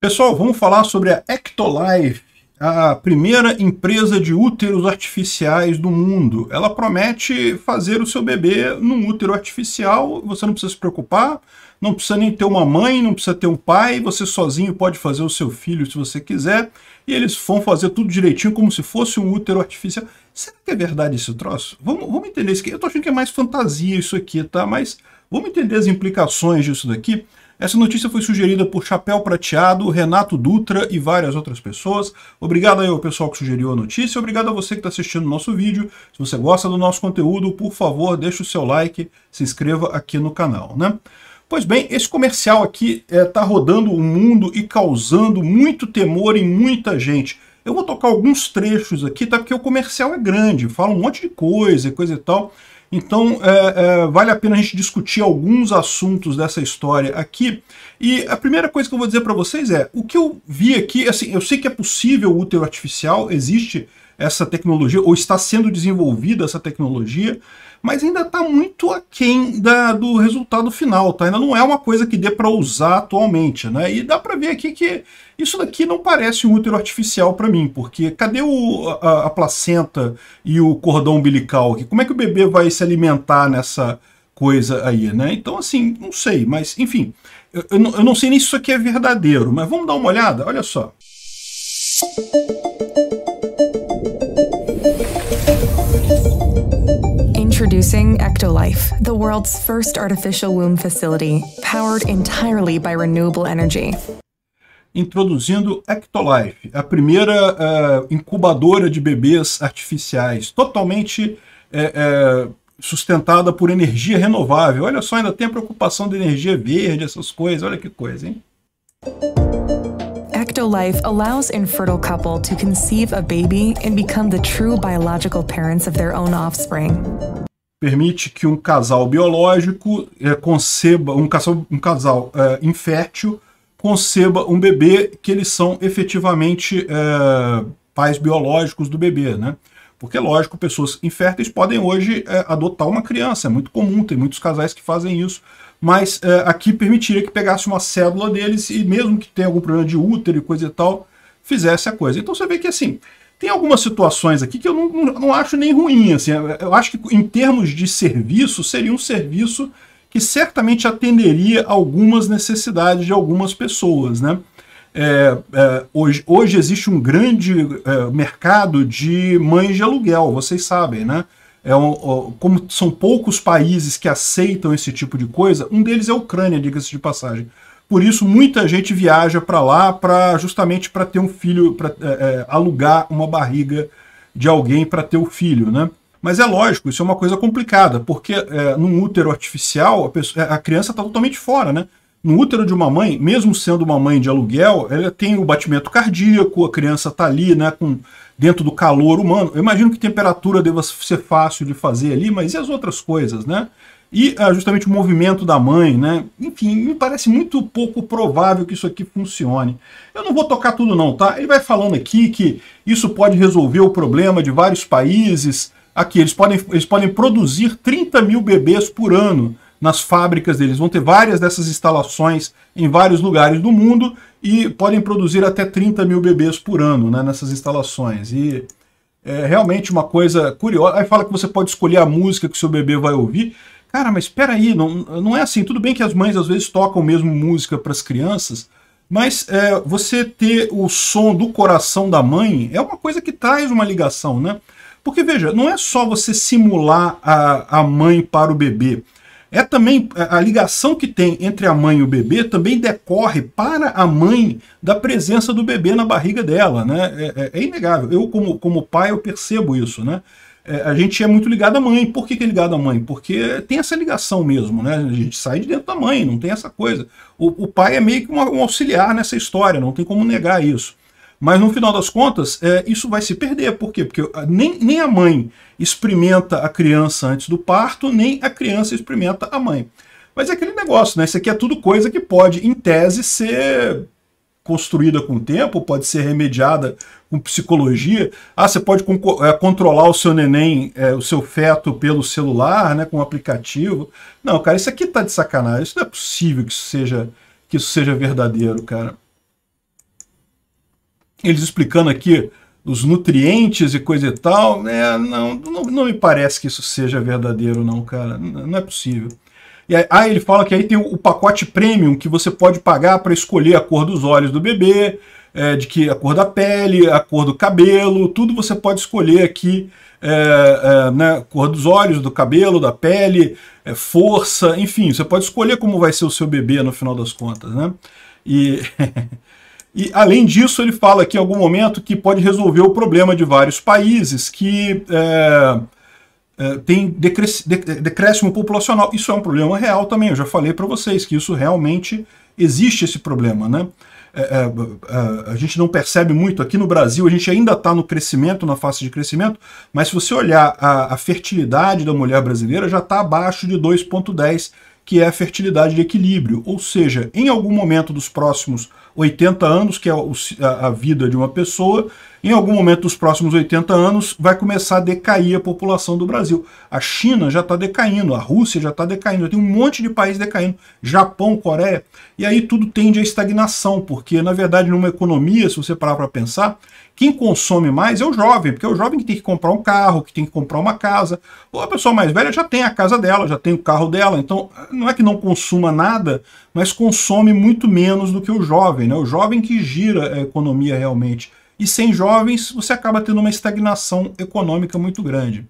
Pessoal, vamos falar sobre a Ectolife, a primeira empresa de úteros artificiais do mundo. Ela promete fazer o seu bebê num útero artificial, você não precisa se preocupar, não precisa nem ter uma mãe, não precisa ter um pai, você sozinho pode fazer o seu filho se você quiser, e eles vão fazer tudo direitinho, como se fosse um útero artificial. Será que é verdade esse troço? Vamos, vamos entender isso aqui. Eu tô achando que é mais fantasia isso aqui, tá? Mas vamos entender as implicações disso daqui. Essa notícia foi sugerida por Chapéu Prateado, Renato Dutra e várias outras pessoas. Obrigado aí ao pessoal que sugeriu a notícia. Obrigado a você que está assistindo o nosso vídeo. Se você gosta do nosso conteúdo, por favor, deixe o seu like, se inscreva aqui no canal, né? Pois bem, esse comercial aqui está é, tá rodando o mundo e causando muito temor em muita gente. Eu vou tocar alguns trechos aqui, tá? Porque o comercial é grande, fala um monte de coisa, coisa e tal. Então, é, é, vale a pena a gente discutir alguns assuntos dessa história aqui. E a primeira coisa que eu vou dizer para vocês é, o que eu vi aqui, assim, eu sei que é possível o útero artificial, existe essa tecnologia, ou está sendo desenvolvida essa tecnologia, mas ainda está muito aquém da, do resultado final, tá? Ainda não é uma coisa que dê para usar atualmente, né? E dá para ver aqui que isso daqui não parece um útero artificial para mim, porque cadê o, a, a, placenta e o cordão umbilical aqui? Como é que o bebê vai se alimentar nessa coisa aí, né? Então, assim, não sei, mas enfim, eu, eu, eu não sei nem se isso aqui é verdadeiro, mas vamos dar uma olhada? Olha só. Introducing Ectolife, the world's first artificial womb facility, powered entirely by renewable energy. Introduzindo Ectolife, a primeira uh, incubadora de bebês artificiais, totalmente uh, sustentada por energia renovável. Olha só, ainda tem a preocupação de energia verde, essas coisas, olha que coisa, hein? Ectolife allows infertile couple to conceive a baby and become the true biological parents of their own offspring permite que um casal biológico é, conceba, um casal, um casal é, infértil conceba um bebê que eles são efetivamente é, pais biológicos do bebê, né? Porque, lógico, pessoas inférteis podem hoje é, adotar uma criança, é muito comum, tem muitos casais que fazem isso, mas é, aqui permitiria que pegasse uma célula deles e mesmo que tenha algum problema de útero e coisa e tal, fizesse a coisa. Então você vê que, assim, tem algumas situações aqui que eu não, não, não, acho nem ruim. Assim, eu acho que em termos de serviço, seria um serviço que certamente atenderia algumas necessidades de algumas pessoas. Né? É, é, hoje, hoje existe um grande é, mercado de mães de aluguel, vocês sabem, né? É um, como são poucos países que aceitam esse tipo de coisa, um deles é a Ucrânia, diga-se de passagem. Por isso, muita gente viaja para lá para justamente para ter um filho, para é, é, alugar uma barriga de alguém para ter o um filho, né? Mas é lógico, isso é uma coisa complicada, porque é, num útero artificial a, pessoa, a criança está totalmente fora, né? No útero de uma mãe, mesmo sendo uma mãe de aluguel, ela tem o batimento cardíaco, a criança está ali, né, com, dentro do calor humano. Eu imagino que temperatura deva ser fácil de fazer ali, mas e as outras coisas, né? e ah, justamente o movimento da mãe, né? Enfim, me parece muito pouco provável que isso aqui funcione. Eu não vou tocar tudo não, tá? Ele vai falando aqui que isso pode resolver o problema de vários países. Aqui, eles podem, eles podem produzir 30 mil bebês por ano nas fábricas deles. Vão ter várias dessas instalações em vários lugares do mundo e podem produzir até 30 mil bebês por ano né, nessas instalações. E é realmente uma coisa curiosa. Aí fala que você pode escolher a música que o seu bebê vai ouvir cara, mas espera aí, não, não é assim. Tudo bem que as mães às vezes tocam mesmo música para as crianças, mas é, você ter o som do coração da mãe é uma coisa que traz uma ligação, né? Porque veja, não é só você simular a, a mãe para o bebê. É também é, a ligação que tem entre a mãe e o bebê também decorre para a mãe da presença do bebê na barriga dela, né? É, é, é inegável. Eu, como, como pai, eu percebo isso, né? É, a gente é muito ligado à mãe. Por que, que é ligado à mãe? Porque tem essa ligação mesmo, né? A gente sai de dentro da mãe, não tem essa coisa. O, o pai é meio que um, um, auxiliar nessa história, não tem como negar isso. Mas no final das contas, é, isso vai se perder. Por quê? Porque ah, nem, nem a mãe experimenta a criança antes do parto, nem a criança experimenta a mãe. Mas é aquele negócio, né? Isso aqui é tudo coisa que pode, em tese, ser construída com o tempo, pode ser remediada com psicologia. Ah, você pode é, controlar o seu neném, é, o seu feto pelo celular, né, com um aplicativo. Não, cara, isso aqui tá de sacanagem. Isso não é possível que isso seja, que isso seja verdadeiro, cara. Eles explicando aqui os nutrientes e coisa e tal, né, não, não, não me parece que isso seja verdadeiro, não, cara. Não é possível. E aí, ah, ele fala que aí tem o pacote premium que você pode pagar para escolher a cor dos olhos do bebê, é, de que a cor da pele, a cor do cabelo, tudo você pode escolher aqui, é, é, né, cor dos olhos, do cabelo, da pele, é, força, enfim, você pode escolher como vai ser o seu bebê no final das contas, né? E, e além disso, ele fala aqui em algum momento que pode resolver o problema de vários países que é, é, tem decréscimo populacional. Isso é um problema real também, eu já falei para vocês que isso realmente existe esse problema, né? É, é, é, a, gente não percebe muito. Aqui no Brasil, a gente ainda está no crescimento, na fase de crescimento, mas se você olhar a, fertilidade da mulher brasileira, já está abaixo de 2,10, que é a fertilidade de equilíbrio. Ou seja, em algum momento dos próximos 80 anos, que é a vida de uma pessoa, em algum momento dos próximos 80 anos vai começar a decair a população do Brasil. A China já está decaindo, a Rússia já está decaindo, já tem um monte de países decaindo, Japão, Coreia, e aí tudo tende à estagnação, porque na verdade numa economia, se você parar para pensar, quem consome mais é o jovem, porque é o jovem que tem que comprar um carro, que tem que comprar uma casa, ou a pessoa mais velha já tem a casa dela, já tem o carro dela, então não é que não consuma nada, mas consome muito menos do que o jovem né? o jovem que gira a economia realmente. E sem jovens, você acaba tendo uma estagnação econômica muito grande.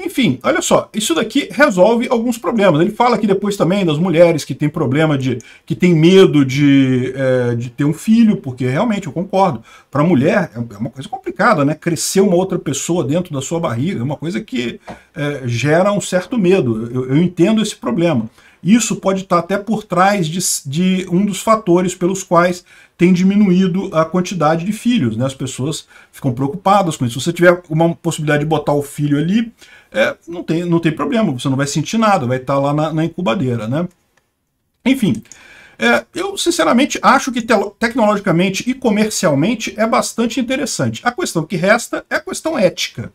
Enfim, olha só, isso daqui resolve alguns problemas. Ele fala aqui depois também das mulheres que têm problema de. que tem medo de, é, de ter um filho, porque realmente eu concordo. Para a mulher é, é uma coisa complicada, né? Crescer uma outra pessoa dentro da sua barriga é uma coisa que é, gera um certo medo. Eu, eu entendo esse problema. Isso pode estar até por trás de, de, um dos fatores pelos quais tem diminuído a quantidade de filhos. Né? As pessoas ficam preocupadas com isso. Se você tiver uma possibilidade de botar o filho ali, é, não, tem, não tem problema, você não vai sentir nada, vai estar lá na, na incubadeira. Né? Enfim, é, eu sinceramente acho que te tecnologicamente e comercialmente é bastante interessante. A questão que resta é a questão ética.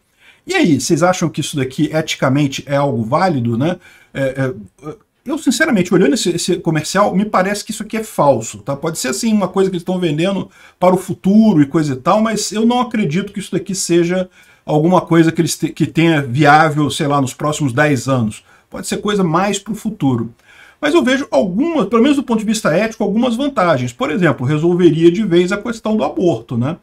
E aí, vocês acham que isso daqui eticamente é algo válido, né? É, é, eu, sinceramente, olhando esse, esse, comercial, me parece que isso aqui é falso, tá? Pode ser, assim, uma coisa que eles estão vendendo para o futuro e coisa e tal, mas eu não acredito que isso daqui seja alguma coisa que, eles te, que tenha viável, sei lá, nos próximos 10 anos. Pode ser coisa mais para o futuro. Mas eu vejo algumas, pelo menos do ponto de vista ético, algumas vantagens. Por exemplo, resolveria de vez a questão do aborto, né?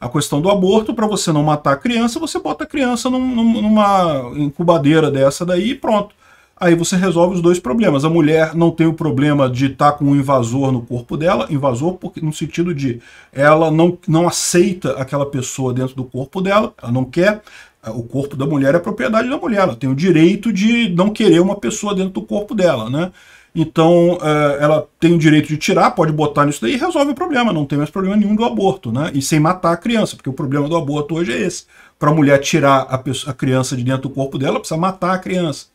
a questão do aborto, para você não matar a criança, você bota a criança num, numa incubadeira dessa daí e pronto. Aí você resolve os dois problemas. A mulher não tem o problema de estar tá com um invasor no corpo dela, invasor porque, no sentido de ela não, não aceita aquela pessoa dentro do corpo dela, ela não quer, o corpo da mulher é propriedade da mulher, ela tem o direito de não querer uma pessoa dentro do corpo dela, né? Então é, ela tem o direito de tirar, pode botar nisso daí e resolve o problema, não tem mais problema nenhum do aborto, né? E sem matar a criança, porque o problema do aborto hoje é esse. Para a mulher tirar a, pessoa, a criança de dentro do corpo dela, precisa matar a criança.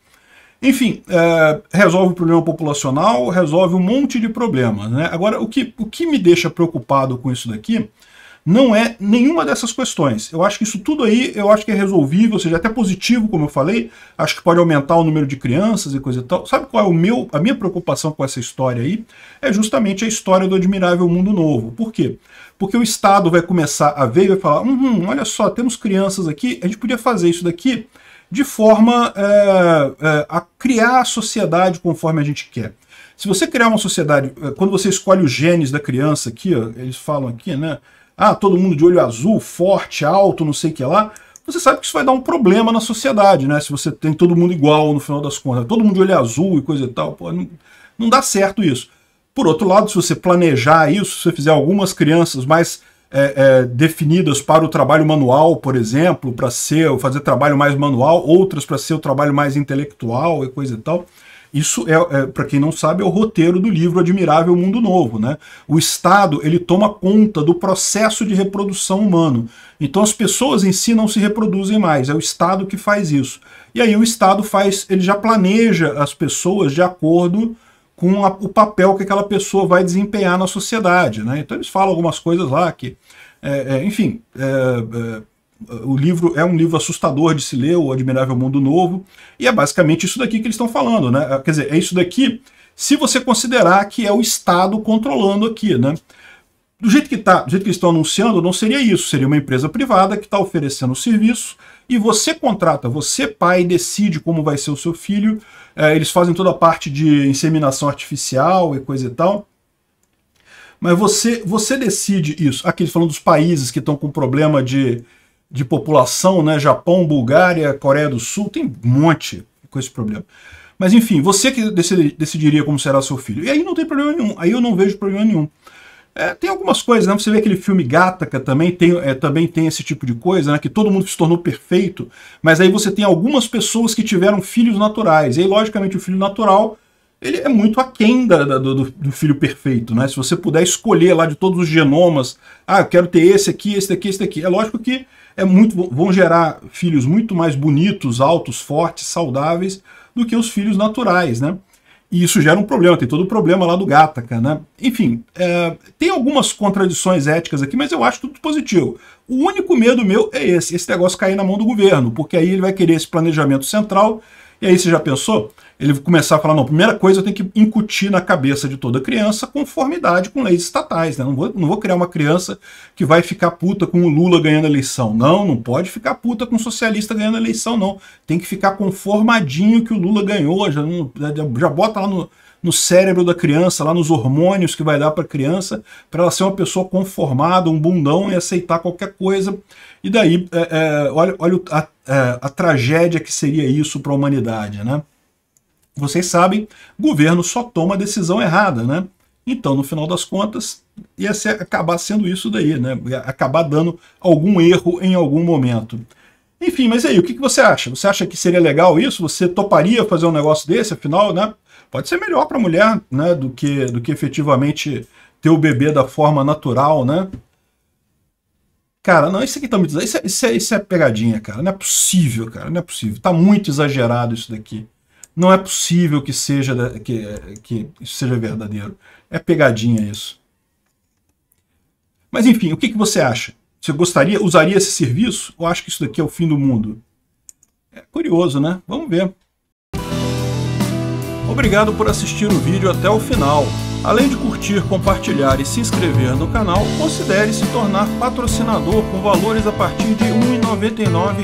Enfim, é, resolve o problema populacional, resolve um monte de problemas. Né? Agora, o que, o que me deixa preocupado com isso daqui não é nenhuma dessas questões. Eu acho que isso tudo aí, eu acho que é resolvível, ou seja, até positivo, como eu falei, acho que pode aumentar o número de crianças e coisa e tal. Sabe qual é o meu, a minha preocupação com essa história aí? É justamente a história do admirável mundo novo. Por quê? Porque o Estado vai começar a ver e vai falar, hum, olha só, temos crianças aqui, a gente podia fazer isso daqui de forma é, é, a criar a sociedade conforme a gente quer. Se você criar uma sociedade, é, quando você escolhe os genes da criança aqui, ó, eles falam aqui, né? Ah, todo mundo de olho azul, forte, alto, não sei o que lá. Você sabe que isso vai dar um problema na sociedade, né? Se você tem todo mundo igual no final das contas, todo mundo de olho azul e coisa e tal, pô, não, não dá certo isso. Por outro lado, se você planejar isso, se você fizer algumas crianças mais é, é, definidas para o trabalho manual, por exemplo, para ser fazer trabalho mais manual, outras para ser o trabalho mais intelectual e coisa e tal. Isso é, é para quem não sabe, é o roteiro do livro Admirável Mundo Novo, né? O Estado, ele toma conta do processo de reprodução humano. Então as pessoas em si não se reproduzem mais, é o Estado que faz isso. E aí o Estado faz, ele já planeja as pessoas de acordo com a, o papel que aquela pessoa vai desempenhar na sociedade. Né? Então eles falam algumas coisas lá que, é, é, enfim, é, é, o livro é um livro assustador de se ler, O Admirável Mundo Novo, e é basicamente isso daqui que eles estão falando. Né? É, quer dizer, é isso daqui se você considerar que é o Estado controlando aqui. Né? Do jeito que tá, do jeito que eles estão anunciando, não seria isso, seria uma empresa privada que está oferecendo o serviço e você contrata, você pai decide como vai ser o seu filho, é, eles fazem toda a parte de inseminação artificial e coisa e tal, mas você, você decide isso. Aqui falando dos países que estão com problema de, de população, né? Japão, Bulgária, Coreia do Sul, tem um monte com esse problema. Mas enfim, você que decidiria como será seu filho. E aí não tem problema nenhum, aí eu não vejo problema nenhum. É, tem algumas coisas, né? Você vê aquele filme Gataca também tem, é, também tem esse tipo de coisa, né? Que todo mundo se tornou perfeito, mas aí você tem algumas pessoas que tiveram filhos naturais. E aí, logicamente, o filho natural ele é muito aquém da, da do, do, filho perfeito, né? Se você puder escolher lá de todos os genomas, ah, eu quero ter esse aqui, esse daqui, esse daqui. É lógico que é muito vão gerar filhos muito mais bonitos, altos, fortes, saudáveis do que os filhos naturais, né? E isso gera um problema, tem todo o problema lá do Gataca, né? Enfim, é, tem algumas contradições éticas aqui, mas eu acho tudo positivo. O único medo meu é esse, esse negócio cair na mão do governo, porque aí ele vai querer esse planejamento central, e aí você já pensou? ele começar a falar, não, primeira coisa eu tenho que incutir na cabeça de toda criança conformidade com leis estatais, né? Não vou, não vou criar uma criança que vai ficar puta com o Lula ganhando eleição. Não, não pode ficar puta com o socialista ganhando eleição, não. Tem que ficar conformadinho que o Lula ganhou, já, já bota lá no, no cérebro da criança, lá nos hormônios que vai dar para a criança, para ela ser uma pessoa conformada, um bundão e aceitar qualquer coisa. E daí, é, é, olha, olha a, a, é, a tragédia que seria isso para a humanidade, né? vocês sabem, governo só toma decisão errada, né? Então, no final das contas, ia ser, acabar sendo isso daí, né? Acabar dando algum erro em algum momento. Enfim, mas aí, o que, que você acha? Você acha que seria legal isso? Você toparia fazer um negócio desse, afinal, né? Pode ser melhor para a mulher, né? Do que, do que efetivamente ter o bebê da forma natural, né? Cara, não, isso aqui tá me Isso é, isso é, isso é pegadinha, cara. Não é possível, cara. Não é possível. Tá muito exagerado isso daqui. Não é possível que seja, que, que seja verdadeiro. É pegadinha isso. Mas enfim, o que, que você acha? Você gostaria, usaria esse serviço ou acha que isso daqui é o fim do mundo? É curioso, né? Vamos ver. Obrigado por assistir o vídeo até o final. Além de curtir, compartilhar e se inscrever no canal, considere se tornar patrocinador com valores a partir de R$ 1,99